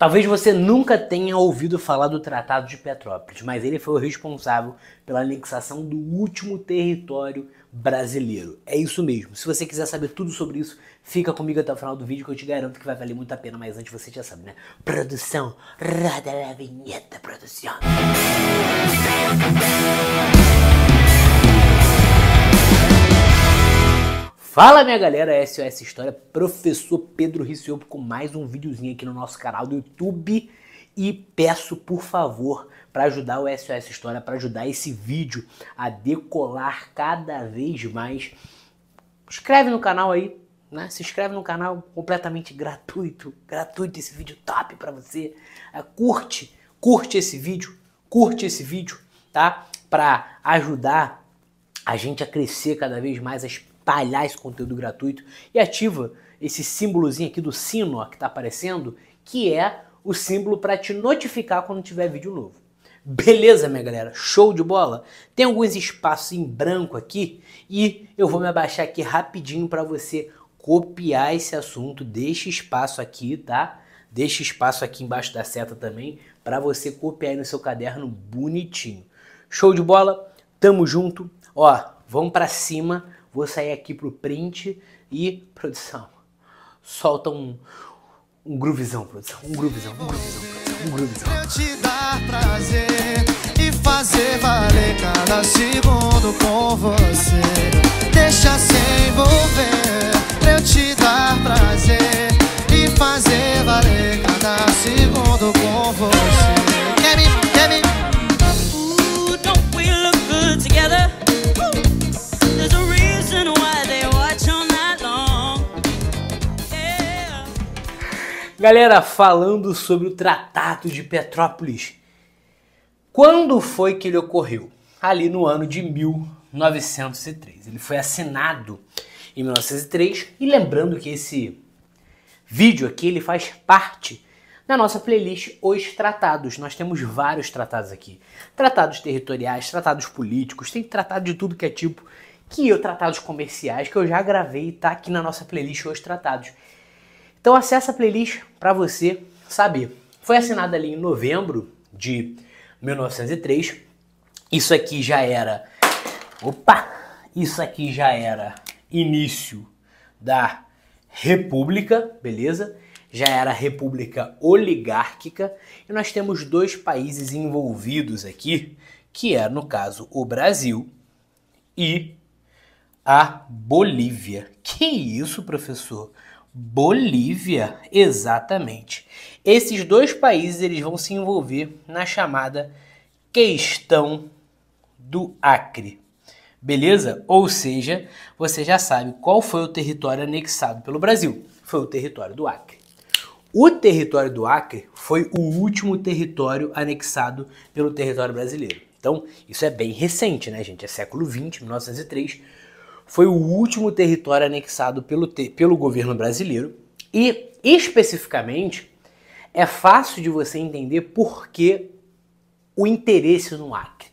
Talvez você nunca tenha ouvido falar do Tratado de Petrópolis, mas ele foi o responsável pela anexação do último território brasileiro. É isso mesmo. Se você quiser saber tudo sobre isso, fica comigo até o final do vídeo que eu te garanto que vai valer muito a pena, mas antes você já sabe, né? Produção, roda a vinheta, produção. Fala minha galera, SOS é História, professor Pedro Riciopo com mais um videozinho aqui no nosso canal do YouTube e peço por favor para ajudar o SOS é História, para ajudar esse vídeo a decolar cada vez mais. Inscreve no canal aí, né? Se inscreve no canal completamente gratuito, gratuito esse vídeo top para você. É, curte, curte esse vídeo, curte esse vídeo, tá? Para ajudar a gente a crescer cada vez mais as espalhar esse conteúdo gratuito e ativa esse símbolozinho aqui do sino ó, que está aparecendo, que é o símbolo para te notificar quando tiver vídeo novo. Beleza, minha galera? Show de bola? Tem alguns espaços em branco aqui e eu vou me abaixar aqui rapidinho para você copiar esse assunto. Deixa espaço aqui, tá? Deixa espaço aqui embaixo da seta também para você copiar no seu caderno bonitinho. Show de bola? Tamo junto. Ó, vamos para cima Vou sair aqui pro print e produção. Solta um um groovezão, produção, um groovezão, um groovezão, produção, um groovezão. Eu te dar prazer e fazer valer cada segundo com você. Deixa se envolver. Eu te dar prazer e fazer valer cada segundo com você. Galera, falando sobre o Tratado de Petrópolis. Quando foi que ele ocorreu? Ali no ano de 1903. Ele foi assinado em 1903 e lembrando que esse vídeo aqui ele faz parte da nossa playlist Os Tratados. Nós temos vários tratados aqui. Tratados territoriais, tratados políticos, tem tratado de tudo que é tipo que eu tratados comerciais que eu já gravei tá aqui na nossa playlist Os Tratados. Então acessa a playlist para você saber. Foi assinada ali em novembro de 1903. Isso aqui já era. Opa! Isso aqui já era início da República, beleza? Já era República Oligárquica e nós temos dois países envolvidos aqui, que é no caso o Brasil e a Bolívia. Que isso, professor? Bolívia, exatamente. Esses dois países eles vão se envolver na chamada questão do Acre. Beleza? Ou seja, você já sabe qual foi o território anexado pelo Brasil. Foi o território do Acre. O território do Acre foi o último território anexado pelo território brasileiro. Então, isso é bem recente, né, gente? É século 20, 1903 foi o último território anexado pelo, pelo governo brasileiro e, especificamente, é fácil de você entender por que o interesse no Acre.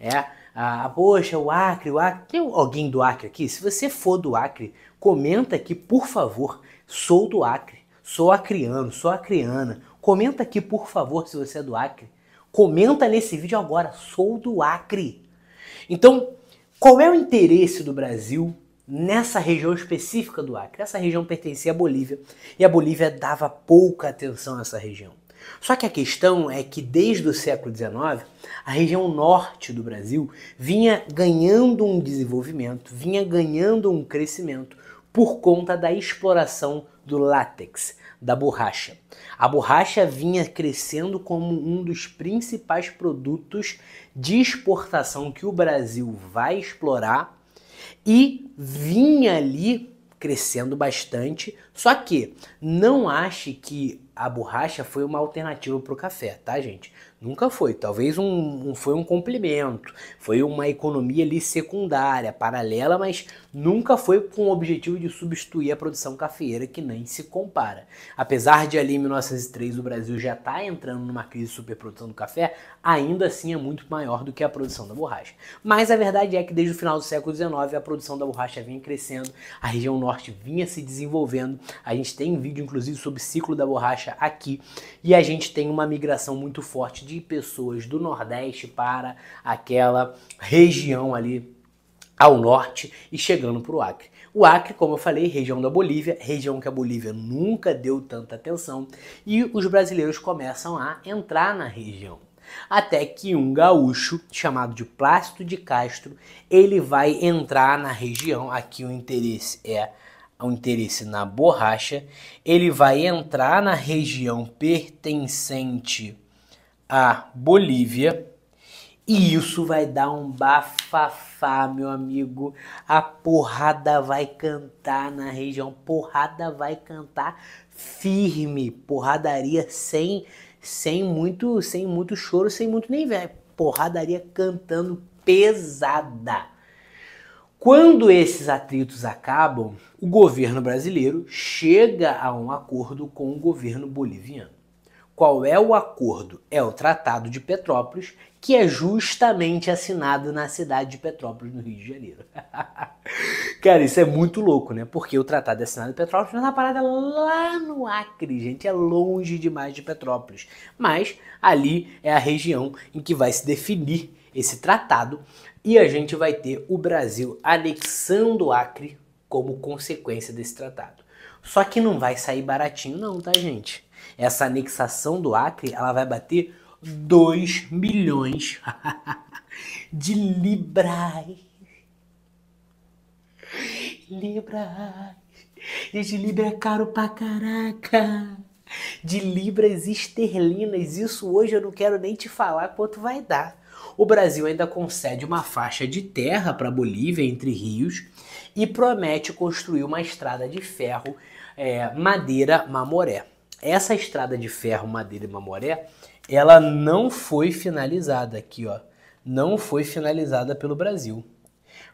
É, ah, poxa, o Acre, o Acre. Tem alguém do Acre aqui? Se você for do Acre, comenta aqui, por favor. Sou do Acre, sou acriano, sou acriana. Comenta aqui, por favor, se você é do Acre. Comenta nesse vídeo agora, sou do Acre. Então, qual é o interesse do Brasil nessa região específica do Acre? Essa região pertencia à Bolívia e a Bolívia dava pouca atenção a essa região. Só que a questão é que desde o século XIX, a região norte do Brasil vinha ganhando um desenvolvimento, vinha ganhando um crescimento por conta da exploração do látex da borracha. A borracha vinha crescendo como um dos principais produtos de exportação que o Brasil vai explorar e vinha ali crescendo bastante. Só que não ache que a borracha foi uma alternativa para o café, tá, gente? Nunca foi. Talvez um, um, foi um complemento, foi uma economia ali secundária, paralela, mas nunca foi com o objetivo de substituir a produção cafeeira, que nem se compara. Apesar de ali em 1903 o Brasil já está entrando numa crise de superprodução do café, ainda assim é muito maior do que a produção da borracha. Mas a verdade é que desde o final do século XIX a produção da borracha vinha crescendo, a região norte vinha se desenvolvendo. A gente tem um vídeo, inclusive, sobre o ciclo da borracha aqui e a gente tem uma migração muito forte de pessoas do Nordeste para aquela região ali ao norte e chegando para o Acre. O Acre, como eu falei, região da Bolívia, região que a Bolívia nunca deu tanta atenção, e os brasileiros começam a entrar na região. Até que um gaúcho chamado de Plácido de Castro, ele vai entrar na região, aqui o interesse é o interesse na borracha, ele vai entrar na região pertencente à Bolívia e isso vai dar um bafafá, meu amigo. A porrada vai cantar na região, porrada vai cantar firme, porradaria sem sem muito, sem muito choro, sem muito nem velho, porradaria cantando pesada. Quando esses atritos acabam, o governo brasileiro chega a um acordo com o governo boliviano. Qual é o acordo? É o Tratado de Petrópolis, que é justamente assinado na cidade de Petrópolis, no Rio de Janeiro. Cara, isso é muito louco, né? Porque o Tratado é assinado em Petrópolis, mas a parada é lá no Acre, gente, é longe demais de Petrópolis. Mas ali é a região em que vai se definir esse tratado e a gente vai ter o Brasil anexando o Acre como consequência desse tratado. Só que não vai sair baratinho não, tá gente? Essa anexação do Acre, ela vai bater 2 milhões de libras. Libras. Gente, libra é caro pra caraca. De libras esterlinas, isso hoje eu não quero nem te falar quanto vai dar o Brasil ainda concede uma faixa de terra para a Bolívia, entre rios, e promete construir uma estrada de ferro é, Madeira-Mamoré. Essa estrada de ferro Madeira-Mamoré, ela não foi finalizada aqui, ó. Não foi finalizada pelo Brasil.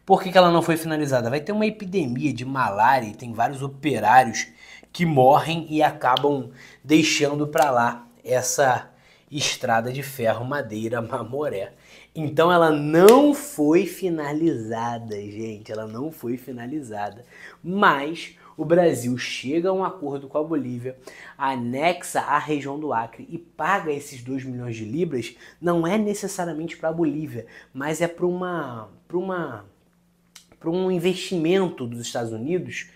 Por que, que ela não foi finalizada? Vai ter uma epidemia de malária e tem vários operários que morrem e acabam deixando para lá essa estrada de ferro Madeira-Mamoré. Então ela não foi finalizada, gente. Ela não foi finalizada. Mas o Brasil chega a um acordo com a Bolívia, anexa a região do Acre e paga esses 2 milhões de libras. Não é necessariamente para a Bolívia, mas é para uma, para uma, para um investimento dos Estados Unidos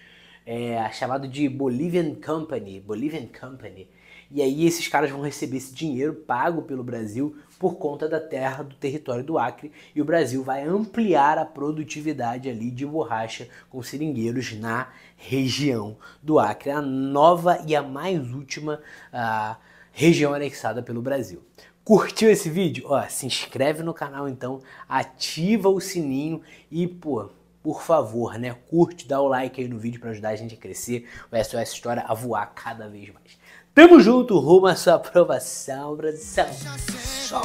é, chamado de Bolivian Company, Bolivian Company. E aí esses caras vão receber esse dinheiro pago pelo Brasil por conta da terra do território do Acre e o Brasil vai ampliar a produtividade ali de borracha com seringueiros na região do Acre, a nova e a mais última ah, região anexada pelo Brasil. Curtiu esse vídeo? Ó, se inscreve no canal então, ativa o sininho e pô, por favor, né? Curte, dá o like aí no vídeo para ajudar a gente a crescer, o SOS História a voar cada vez mais. Tamo junto, rumo à sua aprovação, produção. Só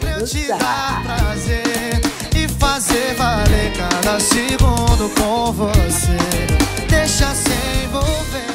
pra te dar prazer e fazer valer cada segundo com você. Deixa se envolver.